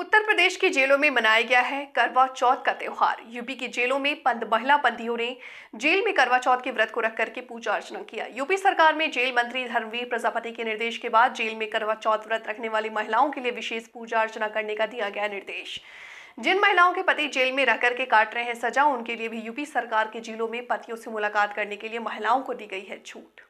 उत्तर प्रदेश की जेलों में मनाया गया है करवा चौथ का त्यौहार यूपी की जेलों में पंद महिला बंदियों ने जेल में करवा चौथ के व्रत को रख करके पूजा अर्चना किया यूपी सरकार में जेल मंत्री धर्मवीर प्रजापति के निर्देश के बाद जेल में करवा चौथ व्रत रखने वाली महिलाओं के लिए विशेष पूजा अर्चना करने का दिया गया निर्देश जिन महिलाओं के पति जेल में रह करके काट रहे हैं सजा उनके लिए भी यूपी सरकार के जेलों में पतियों से मुलाकात करने के लिए महिलाओं को दी गई है छूट